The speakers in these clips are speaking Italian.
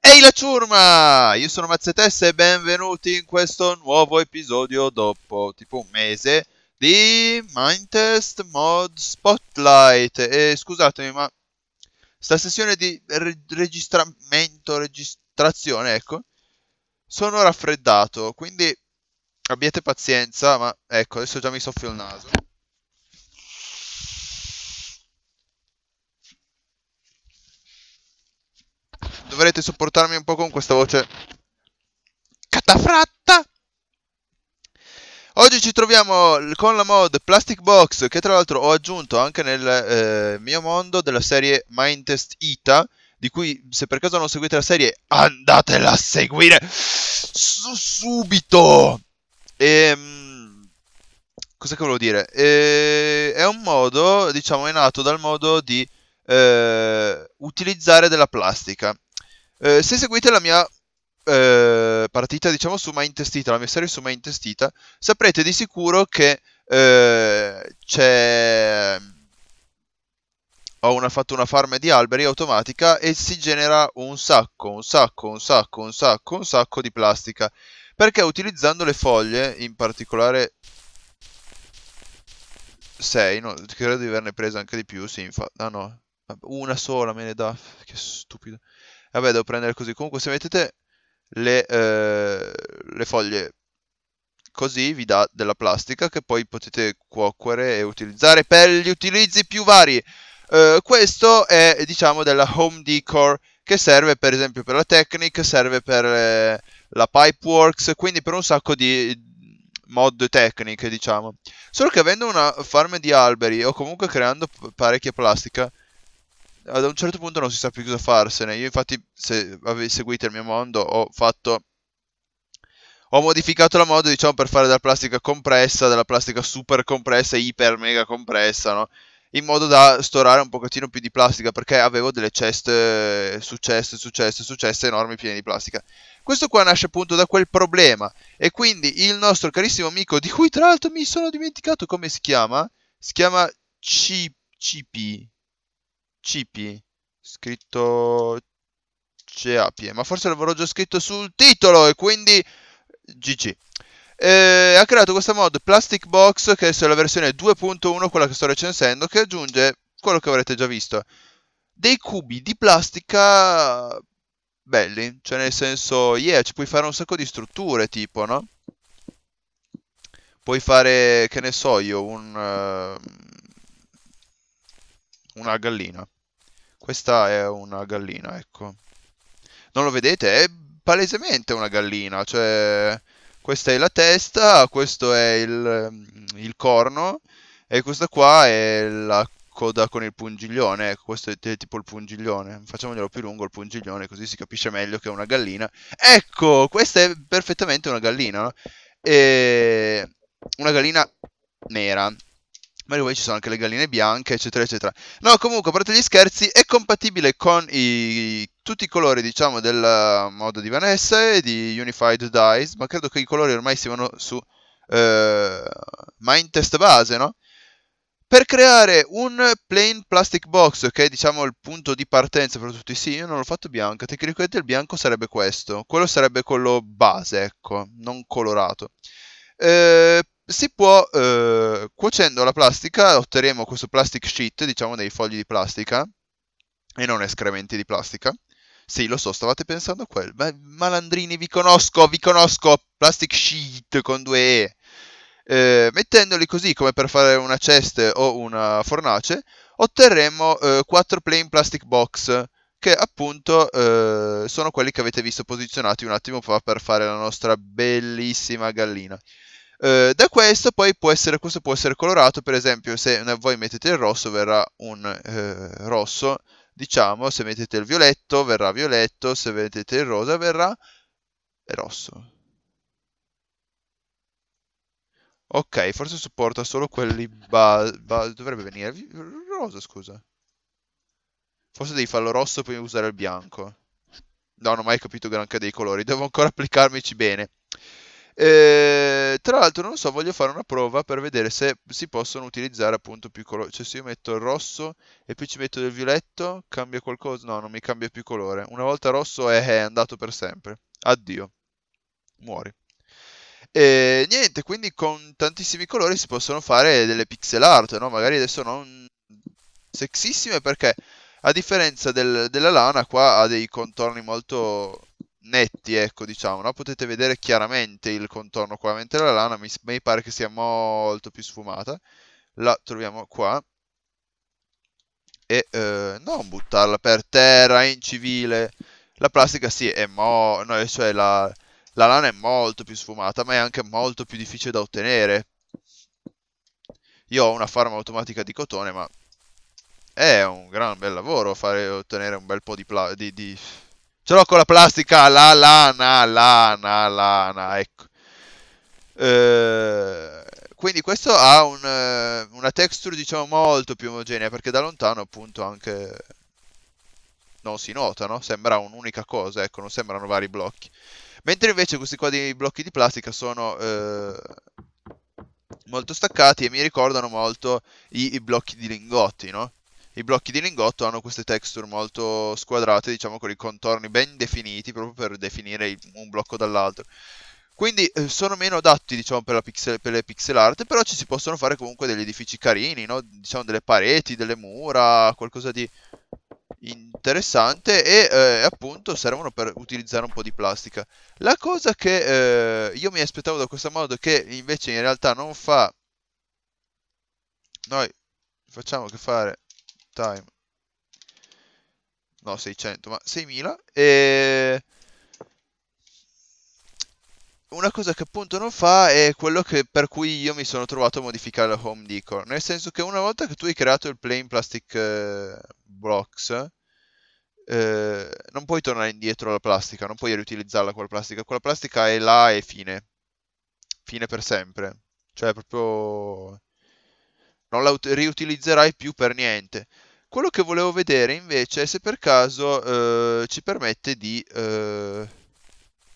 Ehi la ciurma! Io sono Mazzetes e benvenuti in questo nuovo episodio dopo tipo un mese di Mindtest Mod Spotlight e scusatemi ma sta sessione di registramento, registrazione, ecco sono raffreddato quindi abbiate pazienza ma ecco adesso già mi soffio il naso dovrete sopportarmi un po' con questa voce catafratta. Oggi ci troviamo con la mod Plastic Box che tra l'altro ho aggiunto anche nel eh, mio mondo della serie Mindtest Ita di cui se per caso non seguite la serie andatela a seguire su subito. Ehm, cosa che volevo dire? Ehm, è un modo, diciamo, è nato dal modo di eh, utilizzare della plastica. Eh, se seguite la mia eh, partita, diciamo, su Mai Intestita, la mia serie su Mai Intestita, saprete di sicuro che eh, c'è... Ho una, fatto una farm di alberi automatica e si genera un sacco, un sacco, un sacco, un sacco, un sacco di plastica. Perché utilizzando le foglie, in particolare 6, no, credo di averne presa anche di più, sì, infatti. Ah no, una sola me ne dà, che stupido. Vabbè, devo prendere così. Comunque, se mettete le, eh, le foglie così, vi dà della plastica che poi potete cuocere e utilizzare per gli utilizzi più vari. Eh, questo è, diciamo, della home decor che serve per esempio per la Technic, serve per eh, la Pipeworks, quindi per un sacco di mod tecniche, diciamo. Solo che avendo una farm di alberi o comunque creando parecchia plastica, ad un certo punto non si sa più cosa farsene. Io infatti, se seguito il mio mondo, ho fatto... Ho modificato la moda, diciamo, per fare della plastica compressa, della plastica super compressa, iper mega compressa, no? In modo da storare un pochettino più di plastica, perché avevo delle ceste su ceste su ceste su ceste enormi piene di plastica. Questo qua nasce appunto da quel problema. E quindi il nostro carissimo amico, di cui tra l'altro mi sono dimenticato come si chiama, si chiama C- CP, Cipi, scritto CAP, eh, ma forse l'avevo già scritto sul titolo e quindi GG. Eh, ha creato questa mod Plastic Box che è la versione 2.1, quella che sto recensendo, che aggiunge quello che avrete già visto. Dei cubi di plastica belli, cioè nel senso, yeah, ci puoi fare un sacco di strutture, tipo, no? Puoi fare, che ne so io, un... Uh, una gallina. Questa è una gallina, ecco. Non lo vedete? È palesemente una gallina, cioè... Questa è la testa, questo è il, il corno e questa qua è la coda con il pungiglione, ecco, questo è tipo il pungiglione. Facciamoglielo più lungo il pungiglione così si capisce meglio che è una gallina. Ecco, questa è perfettamente una gallina, no? Eh, e... Una gallina nera. Ma anyway, ci sono anche le galline bianche, eccetera, eccetera. No, comunque, a parte gli scherzi, è compatibile con i... tutti i colori, diciamo, del modo di Vanessa e di Unified Dice, ma credo che i colori ormai siano su eh, Mind base, no? Per creare un plain plastic box, che è diciamo il punto di partenza per tutti, sì, io non l'ho fatto bianco, tecnicamente il bianco sarebbe questo, quello sarebbe quello base, ecco, non colorato. Eh, si può, eh, cuocendo la plastica, otterremo questo plastic sheet, diciamo dei fogli di plastica, e non escrementi di plastica. Sì, lo so, stavate pensando a quel. Ma, malandrini, vi conosco, vi conosco, plastic sheet con due E. Eh, mettendoli così come per fare una ceste o una fornace, otterremo eh, 4 plain plastic box, che appunto eh, sono quelli che avete visto posizionati un attimo fa per fare la nostra bellissima gallina. Eh, da questo poi può essere, questo può essere colorato, per esempio se voi mettete il rosso verrà un eh, rosso, diciamo se mettete il violetto verrà violetto, se mettete il rosa verrà rosso. Ok, forse supporta solo quelli base. dovrebbe venire il rosa, scusa. Forse devi farlo rosso e poi usare il bianco. No, non ho mai capito granché dei colori. Devo ancora applicarmici bene. Eh, tra l'altro non lo so, voglio fare una prova per vedere se si possono utilizzare appunto più colori. Cioè se io metto il rosso e poi ci metto del violetto, cambia qualcosa? No, non mi cambia più colore. Una volta rosso è, è andato per sempre. Addio. Muori. E ehm, niente, quindi con tantissimi colori si possono fare delle pixel art, no? Magari adesso non sexissime perché a differenza del, della lana qua ha dei contorni molto netti, ecco, diciamo, no? potete vedere chiaramente il contorno qua, mentre la lana mi, mi pare che sia molto più sfumata. La troviamo qua. E eh, non buttarla per terra, in civile. La plastica sì, è mo... No, eh, cioè la... la lana è molto più sfumata, ma è anche molto più difficile da ottenere. Io ho una farma automatica di cotone, ma è un gran bel lavoro fare ottenere un bel po' di, pla... di, di Ce l'ho con la plastica, la lana, lana, lana, ecco. Eh, quindi questo ha un, eh, una texture diciamo molto più omogenea perché da lontano appunto anche non si nota, no? Sembra un'unica cosa, ecco, non sembrano vari blocchi. Mentre invece questi qua dei blocchi di plastica sono eh, molto staccati e mi ricordano molto i, i blocchi di lingotti, no? i blocchi di lingotto hanno queste texture molto squadrate, diciamo con i contorni ben definiti, proprio per definire un blocco dall'altro. Quindi eh, sono meno adatti, diciamo, per, pixel, per, le pixel art, però ci si possono fare comunque degli edifici carini, no? Diciamo delle pareti, delle mura, qualcosa di interessante e eh, appunto servono per utilizzare un po' di plastica. La cosa che eh, io mi aspettavo da questo modo, che invece in realtà non fa... Noi facciamo che fare time no 600 ma 6000 e ehm, una cosa che appunto non fa è quello che, per cui io mi sono trovato a modificare la home decor nel senso che una volta che tu hai creato il plain plastic eh, blocks eh, non puoi tornare indietro alla plastica non puoi riutilizzarla quella plastica quella plastica è là e fine fine per sempre cioè proprio non la riutilizzerai più per niente quello che volevo vedere invece è se per caso eh, ci permette di eh,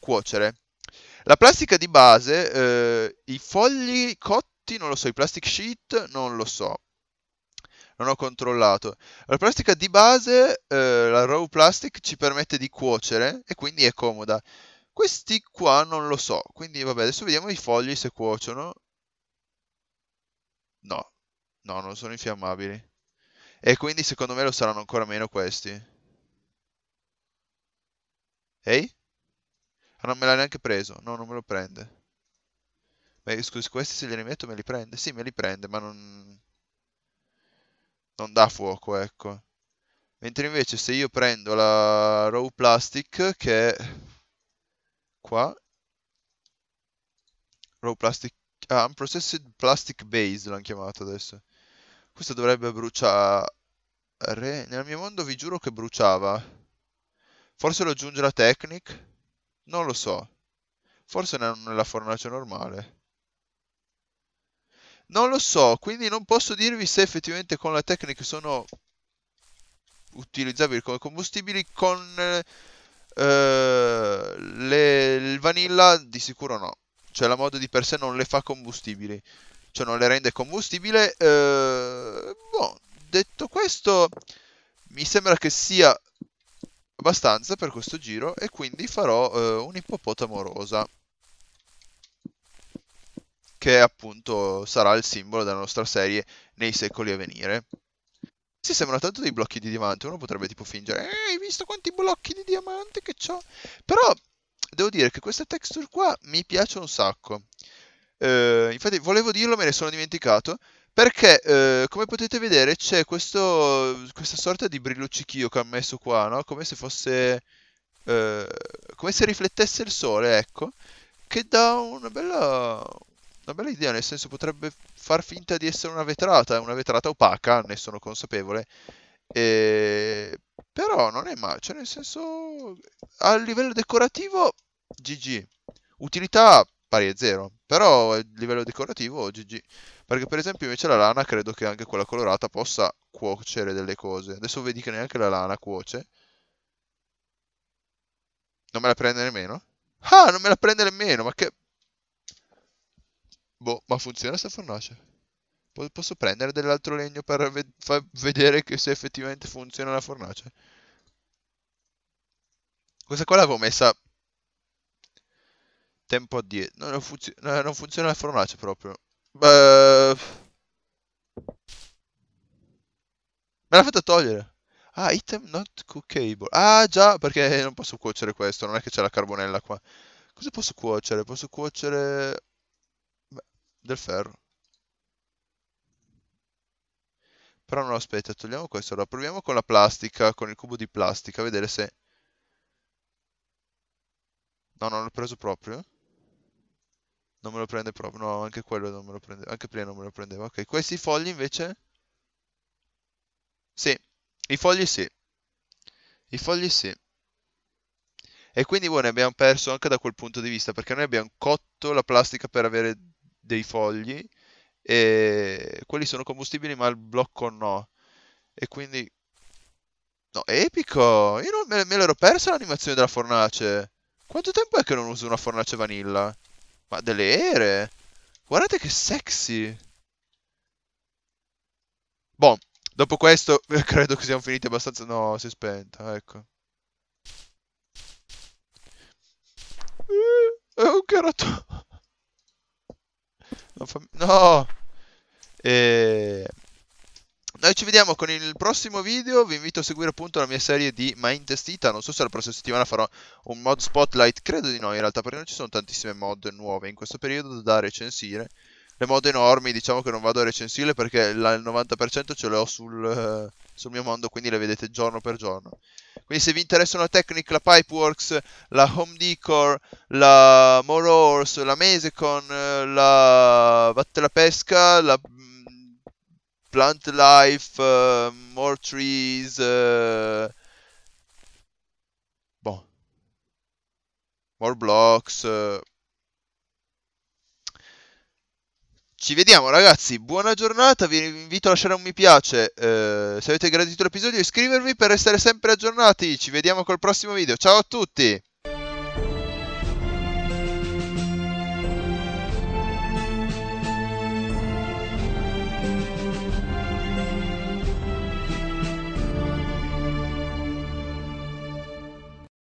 cuocere. La plastica di base, eh, i fogli cotti, non lo so, i plastic sheet, non lo so. Non ho controllato. La plastica di base, eh, la raw plastic, ci permette di cuocere e quindi è comoda. Questi qua non lo so, quindi vabbè, adesso vediamo i fogli se cuociono. No, no, non sono infiammabili. E quindi secondo me lo saranno ancora meno questi. Ehi? Ah, non me l'ha neanche preso. No, non me lo prende. Beh, scusi, questi se li rimetto me li prende? Sì, me li prende, ma non... Non dà fuoco, ecco. Mentre invece se io prendo la Raw Plastic, che è qua... Raw Plastic... Ah, Unprocessed Plastic Base l'hanno chiamato adesso. Questo dovrebbe bruciare. Nel mio mondo vi giuro che bruciava. Forse lo aggiunge la Technic? Non lo so. Forse nella fornace normale. Non lo so, quindi non posso dirvi se effettivamente con la Technic sono utilizzabili come combustibili. Con eh, le, il vanilla di sicuro no. Cioè la mod di per sé non le fa combustibili cioè non le rende combustibile. Eh, boh, detto questo, mi sembra che sia abbastanza per questo giro e quindi farò eh, un ippopotamo rosa che appunto sarà il simbolo della nostra serie nei secoli a venire. Si sembrano tanto dei blocchi di diamante, uno potrebbe tipo fingere, eh, hai visto quanti blocchi di diamante che ho? Però devo dire che queste texture qua mi piacciono un sacco. Eh, infatti volevo dirlo, me ne sono dimenticato. Perché, eh, come potete vedere, c'è questo, questa sorta di brilluccichio che ha messo qua, no? Come se fosse... Eh, come se riflettesse il sole, ecco. Che dà una bella... Una bella idea, nel senso potrebbe far finta di essere una vetrata, una vetrata opaca, ne sono consapevole. E... Però non è male, cioè nel senso... A livello decorativo, GG. Utilità pari a zero, però a eh, livello decorativo GG. Perché per esempio invece la lana credo che anche quella colorata possa cuocere delle cose. Adesso vedi che neanche la lana cuoce. Non me la prende nemmeno? Ah, non me la prende nemmeno, ma che... Boh, ma funziona sta fornace? Posso prendere dell'altro legno per ve far vedere se effettivamente funziona la fornace? Questa qua l'avevo messa tempo addietro. No, non, funzio non funziona la fornace proprio. Beh... Me l'ha fatta togliere. Ah, item not cookable. Ah, già, perché non posso cuocere questo. Non è che c'è la carbonella qua. Cosa posso cuocere? Posso cuocere... Beh, del ferro. Però no, aspetta, togliamo questo. Allora, proviamo con la plastica, con il cubo di plastica, a vedere se... No, non l'ho preso proprio. Non me lo prende proprio, no, anche quello non me lo prende, anche prima non me lo prendeva. Ok, questi fogli invece? Sì, i fogli sì. I fogli sì. E quindi voi boh, ne abbiamo perso anche da quel punto di vista, perché noi abbiamo cotto la plastica per avere dei fogli, e quelli sono combustibili ma il blocco no. E quindi... No, epico! Io non me, me l'ero persa l'animazione della fornace. Quanto tempo è che non uso una fornace vanilla? Ma delle ere! Guardate che sexy! Boh, dopo questo credo che siamo finiti abbastanza... No, si è spenta, ecco. Eh, è un carotto! No! Fam... no. E... Noi ci vediamo con il prossimo video, vi invito a seguire appunto la mia serie di Ma Intestita, non so se la prossima settimana farò un mod spotlight, credo di no in realtà perché non ci sono tantissime mod nuove in questo periodo da recensire, le mod enormi diciamo che non vado a recensirle perché la, il 90% ce le ho sul, uh, sul mio mondo quindi le vedete giorno per giorno. Quindi se vi interessano la Technic, la Pipeworks, la Home Decor, la Morose, la Mesecon, eh, la Vatte la Pesca, la plant life, uh, more trees. Uh, boh. More blocks. Uh. Ci vediamo ragazzi, buona giornata, vi invito a lasciare un mi piace, se avete gradito l'episodio iscrivervi per restare sempre aggiornati, ci vediamo col prossimo video, ciao a tutti!